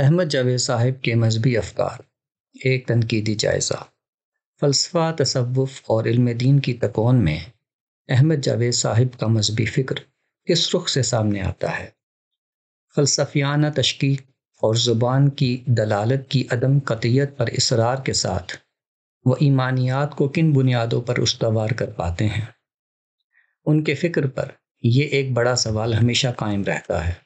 अहमद जावेद साहिब के मजहबी अफकार एक तनकीदी जायज़ा फ़लसफ़ा तसवुफ़ और इल्म दीन की तकौन में अहमद जावेद साहिब का मजहबी फ़िक्र किस रुख से सामने आता है फ़लसफियाना तशकीक और ज़ुबान की दलालत की अदम कतियत पर इसरार के साथ वह ईमानियात को किन बुनियादों पर उसवार कर पाते हैं उनके फ़िक्र पर यह एक बड़ा सवाल हमेशा कायम रहता है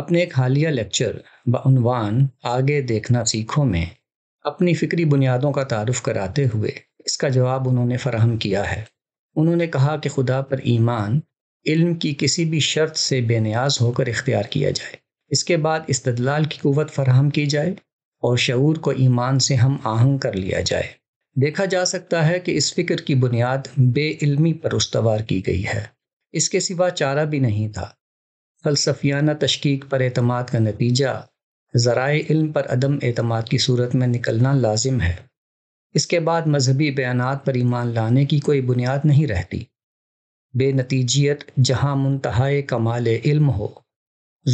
अपने एक हालिया लेक्चर बनवान आगे देखना सीखो में अपनी फ़िक्री बुनियादों का तारफ़ कराते हुए इसका जवाब उन्होंने फराहम किया है उन्होंने कहा कि खुदा पर ईमान इल्म की किसी भी शर्त से बेनियाज होकर इख्तियार किया जाए इसके बाद इस्तलाल की क़वत फराहम की जाए और शूर को ईमान से हम आहंग कर लिया जाए देखा जा सकता है कि इस फ़िक्र की बुनियाद बे पर उसवार की गई है इसके सिवा चारा भी नहीं था फ़लसफियाना तशकीक पर अतमाद का नतीजा ज़राए इल्म पर अदम अतमाद की सूरत में निकलना लाजिम है इसके बाद मजहबी बयान पर ईमान लाने की कोई बुनियाद नहीं रहती बे नतीजियत जहाँ मुंतहाए कमाल इल्म हो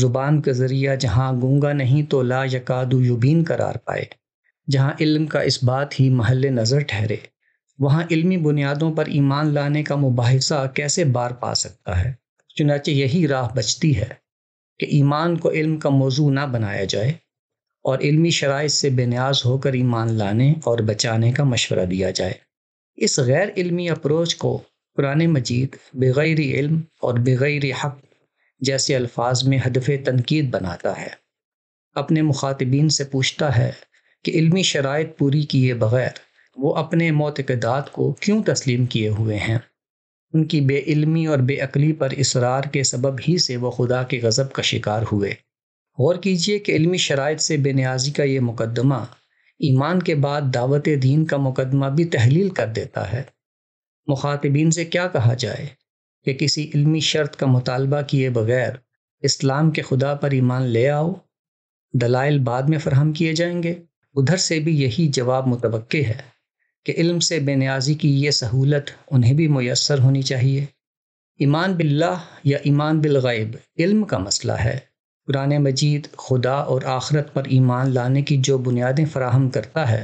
ज़ुबान का ज़रिया जहाँ गूंगा नहीं तो ला यकादु युबीन करार पाए जहाँ इल्म का इस बात ही महल नज़र ठहरे वहाँ इलमी बुनियादों पर ईमान लाने का मुबासा कैसे बार पा सकता है चुनाचे यही राह बचती है कि ईमान को इल्म का मौजू ना बनाया जाए और इल्मी शराइ से बेनियाज होकर ईमान लाने और बचाने का मशवरा दिया जाए इस गैर इल्मी अप्रोच को कुरान मजीद बग़ैर इल्म और बग़ैर हक जैसे अल्फाज में हदफ तनकीद बनाता है अपने मुखातबीन से पूछता है कि इल्मी शराइ पूरी किए बग़ैर वो अपने मोतकदात को क्यों तस्लीम किए हुए हैं उनकी बेइल्मी और बेअकली पर इसरार के सबब ही से वो खुदा के गज़ब का शिकार हुए गौर कीजिए कि इल्मी शराइ से बेनियाजी का ये मुकदमा ईमान के बाद दावत दीन का मुकदमा भी तहलील कर देता है मुखातबीन से क्या कहा जाए कि किसी इल्मी शर्त का मुतालबा किए बगैर इस्लाम के खुदा पर ईमान ले आओ दलाइल बाद में फरहम किए जाएंगे उधर से भी यही जवाब मुतवक़ है कि इल्म से बेनियाजी की ये सहूलत उन्हें भी मैसर होनी चाहिए ईमान बिल्ला या ईमान बिल ग़ैब इल्म का मसला है कुरान मजीद खुदा और आखरत पर ईमान लाने की जो बुनियादें फराहम करता है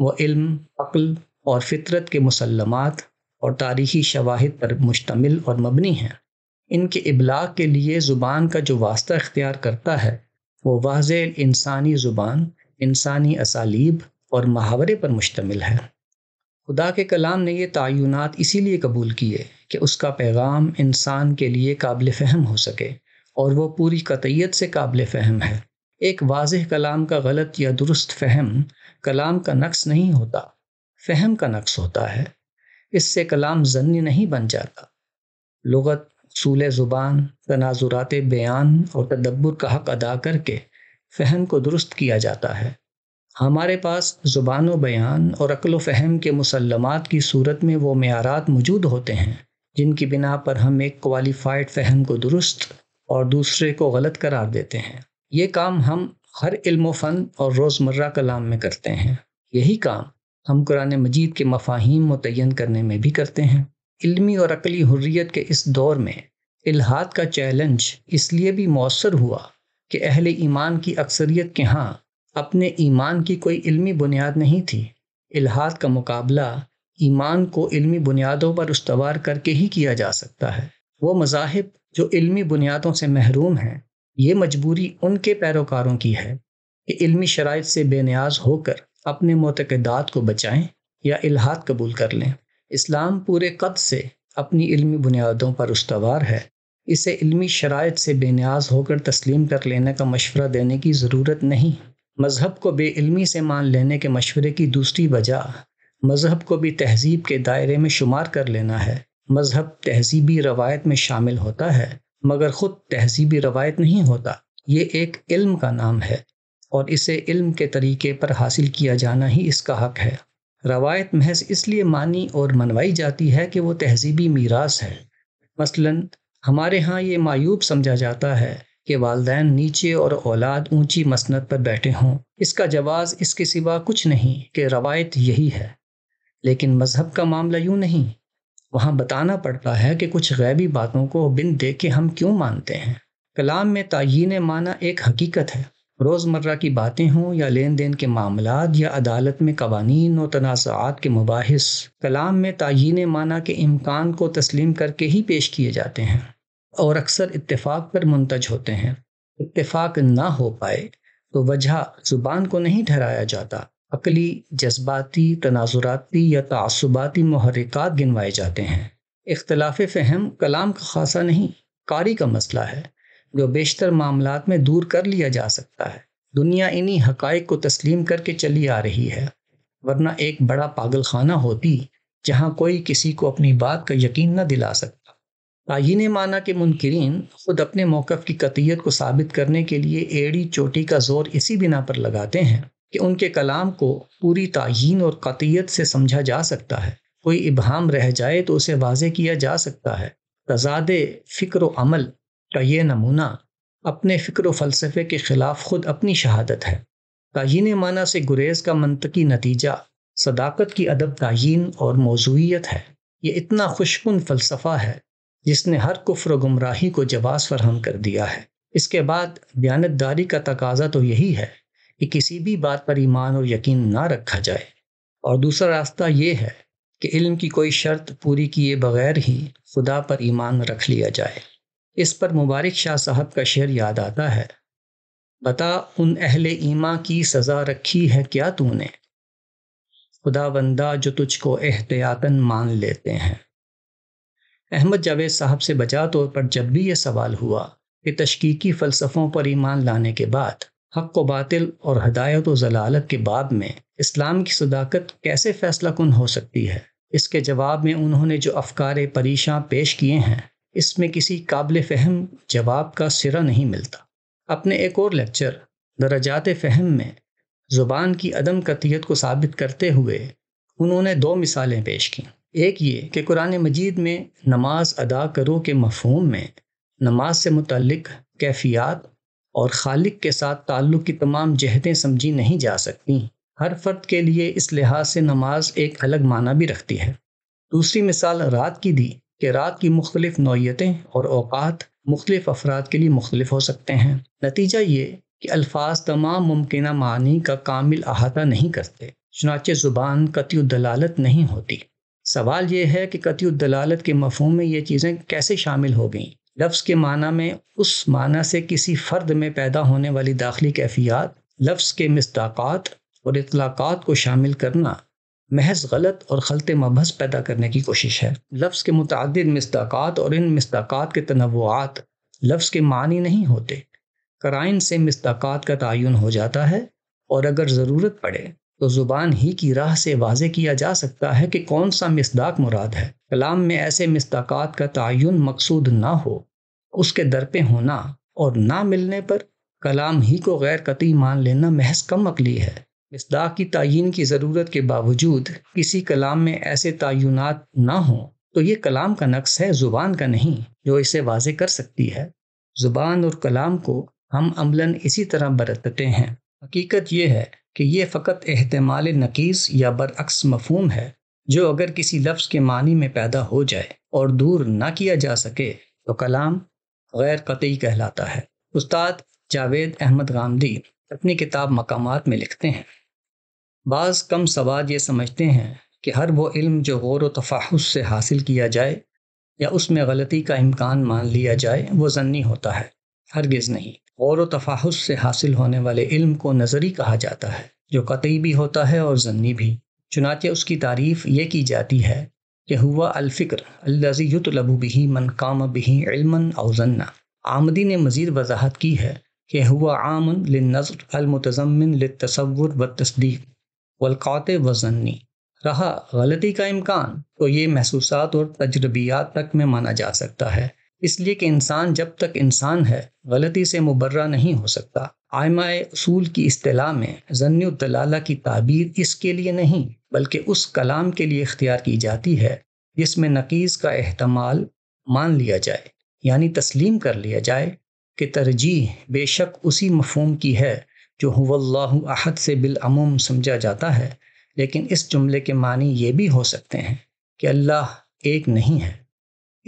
वह इल्म अक्ल और फितरत के मुसलमत और तारीखी शवाहद पर मुश्तमिल और मबनी हैं इनके इबलाग के लिए ज़ुबान का जो वास्ता अख्तियार करता है वो वाज इंसानी ज़ुबान इंसानी असालीब और महावरे पर मुश्तमिल है खुदा के कलाम ने ये तयनत इसीलिए कबूल किए कि उसका पैगाम इंसान के लिए काबिल फ़हम हो सके और वह पूरी कतयत से काबिल फ़हम है एक वाज कलाम का गलत या दुरुस्त फ़हम कलाम का नक्स नहीं होता फ़हम का नक्स होता है इससे कलाम जन्नी नहीं बन जाता लगत सूल ज़ुबान तनाजुरात बयान और तदब्बर का हक अदा करके फ़हम को दुरुस्त किया जाता है हमारे पास ज़ुबान व बयान और अक्ल फ़हम के मुसलमत की सूरत में वो मैारात मौजूद होते हैं जिनकी बिना पर हम एक क्वालिफाइड फ़हम को दुरुस्त और दूसरे को गलत करार देते हैं ये काम हम हर इल्म फ़न और रोज़मर्रा कलाम में करते हैं यही काम हम कुरान मजीद के मफाहिम मुतन करने में भी करते हैं इल्मी और अकली हुर्रियत के इस दौर में इलाहाद का चैलेंज इसलिए भी मौसर हुआ कि अहल ईमान की अक्सरियत के यहाँ अपने ईमान की कोई इल्मी बुनियाद नहीं थी इलाहाद का मुकाबला ईमान को इल्मी बुनियादों पर उसवार करके ही किया जा सकता है वो मजाहब जो इल्मी बुनियादों से महरूम हैं ये मजबूरी उनके पैरोकारों की है कि इल्मी शराइ से बेनियाज होकर अपने मतदात को बचाएं या इलाहाद कबूल कर लें इस्लाम पूरे कद से अपनी इल्मी बुनियादों पर उसवार है इसे इल्मी शराइ से बेनियाज होकर तस्लीम कर लेने का मशवरा देने की ज़रूरत नहीं मज़हब को बेइल्मी से मान लेने के मशवरे की दूसरी वजह मज़हब को भी तहजीब के दायरे में शुमार कर लेना है मज़हब तहजीबी रवायत में शामिल होता है मगर ख़ुद तहजीबी रवायत नहीं होता ये एक इल्म का नाम है और इसे इल्म के तरीके पर हासिल किया जाना ही इसका हक है रवायत महज इसलिए मानी और मनवाई जाती है कि वो तहजीबी मीरास है मसलन हमारे यहाँ ये मायूब समझा जाता है कि वालदेन नीचे और औलाद ऊंची मसनत पर बैठे हों इसका जवाब इसके सिवा कुछ नहीं कि रवायत यही है लेकिन मज़हब का मामला यूँ नहीं वहाँ बताना पड़ता है कि कुछ गैबी बातों को बिन के हम क्यों मानते हैं कलाम में तयन माना एक हकीकत है रोज़मर्रा की बातें हों या लेन देन के मामला या अदालत में कवानी और तनाज़ात के मुबास कलाम में तयन माना के इम्कान को तस्लीम करके ही पेश किए जाते हैं और अक्सर इत्तेफाक पर मुंतज होते हैं इत्तेफाक ना हो पाए तो वजह ज़ुबान को नहीं ठहराया जाता अकली जज्बाती तनाजुराती या तसुबाती महरिक गिनवाए जाते हैं इख्तलाफ फ़हम कलाम का खासा नहीं कारी का मसला है जो बेशतर मामला में दूर कर लिया जा सकता है दुनिया इन्हीं हक को तस्लीम करके चली आ रही है वरना एक बड़ा पागल खाना होती जहाँ कोई किसी को अपनी बात का यकीन न दिला सकता आइन माना के मुनकरीन ख़ुद अपने मौक़ की कतीयत को साबित करने के लिए एड़ी चोटी का ज़ोर इसी बिना पर लगाते हैं कि उनके कलाम को पूरी तयन और कतीयत से समझा जा सकता है कोई इबहम रह जाए तो उसे वाज किया जा सकता है तजाद फ़िक्र अमल का ये नमूना अपने फ़िक्र फ़लसफ़े के ख़िलाफ़ ख़ुद अपनी शहादत है तयन माना से गुरेज़ का मनतकी नतीजा सदाकत की अदब तयन और मौजूत है ये इतना खुशकुन फ़लसफ़ा है जिसने हर कुफ्र गुमराही को जवाब फरहम कर दिया है इसके बाद बयानतदारी का तकाजा तो यही है कि किसी भी बात पर ईमान और यकीन ना रखा जाए और दूसरा रास्ता ये है कि इल्म की कोई शर्त पूरी किए बगैर ही खुदा पर ईमान रख लिया जाए इस पर मुबारक शाह साहब का शेर याद आता है बता उन अहल ईमा की सज़ा रखी है क्या तूने खुदा बंदा जो तुझको एहतियातन मान लेते हैं अहमद जावेद साहब से बचा तौर पर जब भी यह सवाल हुआ कि तशकीकी फ़लसफ़ों पर ईमान लाने के बाद हक व बातिल और हदायत व जलालत के बाद में इस्लाम की सदाकत कैसे फ़ैसला कन हो सकती है इसके जवाब में उन्होंने जो अफकार परीशा पेश किए हैं इसमें किसी काबिल फ़हम जवाब का सिरा नहीं मिलता अपने एक और लेक्चर दराजात फ़हम में ज़ुबान की अदम कतियत को साबित करते हुए उन्होंने दो मिसालें पेश कीं एक ये कि कुरान मजीद में नमाज अदा करो के मफहम में नमाज से मुतलक कैफियात और खालिक के साथ ताल्लुक़ की तमाम जहतें समझी नहीं जा सकती हर फर्द के लिए इस लिहाज से नमाज एक अलग माना भी रखती है दूसरी मिसाल रात की दी कि रात की मुख्तलिफ नौीयतें और अवात मुख्तलिफ अफराद के लिए मुख्तलिफ हो सकते हैं नतीजा ये कि अल्फाज तमाम मुमकिन मानी का कामिल अहाता नहीं करते चुनाचे ज़ुबान कतियों दलालत नहीं होती सवाल ये है कि कतयु दलालत के मफहम में ये चीज़ें कैसे शामिल हो गई लफ्ज़ के माना में उस माना से किसी फ़र्द में पैदा होने वाली दाखिली कैफियात लफ्ज़ के मस्ताक़ात और इतलाक़ात को शामिल करना महज गलत और खलत मबहस पैदा करने की कोशिश है लफ्ज़ के मुतद मस्ताक़ात और इन मस्ताक़ात के तनवात लफ्ज़ के मानी नहीं होते कराइन से मस्ताक़ात का तयन हो जाता है और अगर ज़रूरत पड़े तो ज़ुबान ही की राह से वाजे किया जा सकता है कि कौन सा मिसदाक मुराद है कलाम में ऐसे मिसदाकात का तयन मकसूद ना हो उसके दर पे होना और ना मिलने पर कलाम ही को गैर कती मान लेना महज कम अकली है मिसदाक की तयन की ज़रूरत के बावजूद किसी कलाम में ऐसे तयनत ना हों तो ये कलाम का नक्स है ज़ुबान का नहीं जो इसे वाज कर सकती है ज़ुबान और कलाम को हम अमला इसी तरह बरतते हैं हकीकत यह है कि ये फ़कत अहतमाल नकीस या बरअक्स मफहम है जो अगर किसी लफ्ज़ के मानी में पैदा हो जाए और दूर ना किया जा सके तो कलाम गैर कतई कहलाता है उस्ताद जावेद अहमद गांधी अपनी किताब मकाम में लिखते हैं बाज़ कम सवाद ये समझते हैं कि हर वो इल्म जो गौर व तफाहस से हासिल किया जाए या उसमें गलती का इम्कान मान लिया जाए वो जन्नी होता है हरगिज़ नहीं गौर व से हासिल होने वाले इल्म को नज़री कहा जाता है जो कतई भी होता है और जन्नी भी चुनाचे उसकी तारीफ़ ये की जाती है कि हुआ अलफ़िक्र अल्लाजी लबू बिही मन काम बिही इल्मन जन्ना आमदी ने मज़ीद वजाहत की है कि हुआ आमन लनज़र अलमतज़मिन लतसवर व तस्दीक वलक़ात वजन्नी रहा गलती का इम्कान तो ये महसूसात और तजर्बियात तक में माना जा सकता है इसलिए कि इंसान जब तक इंसान है गलती से मुबर्रा नहीं हो सकता आयमाए असूल की असलाह में जन्नी दलाला की ताबीर इसके लिए नहीं बल्कि उस कलाम के लिए इख्तियार की जाती है जिसमें नकीज़ का अहतमाल मान लिया जाए यानी तस्लीम कर लिया जाए कि तरजीह बेशक उसी मफहम की है जो हुवल्लाहु अहद से बिलअमूम समझा जाता है लेकिन इस जुमले के मानी ये भी हो सकते हैं कि अल्लाह एक नहीं है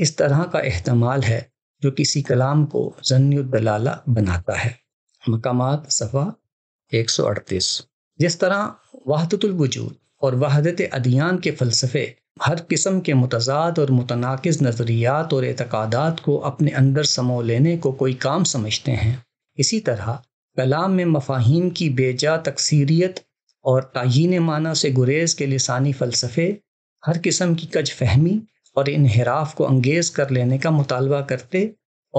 इस तरह का अहतमाल है जो किसी कलाम को जन्युदलाला बनाता है मकामात सफ़ा 138 जिस तरह वाहदतुलवजूद और वहादत अदियान के फ़लसफ़े हर किस्म के मतजाद और मुतनाक़ नज़रियात और अतकदात को अपने अंदर समो लेने को कोई काम समझते हैं इसी तरह कलाम में मफाहिम की बेजा तकसीरीत और तयन माना से गुरेज के लसानी फ़लसफ़े हर किस्म की कज फहमी और इनहराफ को अंगेज कर लेने का मुतालबा करते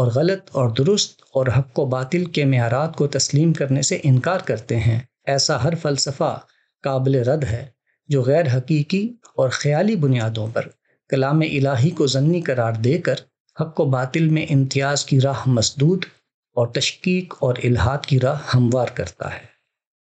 और गलत और दुरुस्त और हक व बातिल के मैारात को तस्लीम करने से इनकार करते हैं ऐसा हर फलसफा काबिल रद है जो गैर हकीकी और ख्याली बुनियादों पर कलाम इलाही को जन्नी करार देकर हक को बातिल में इम्तियाज़ की राह मसदूद और तशकीक और इलाहात की राह हमवार करता है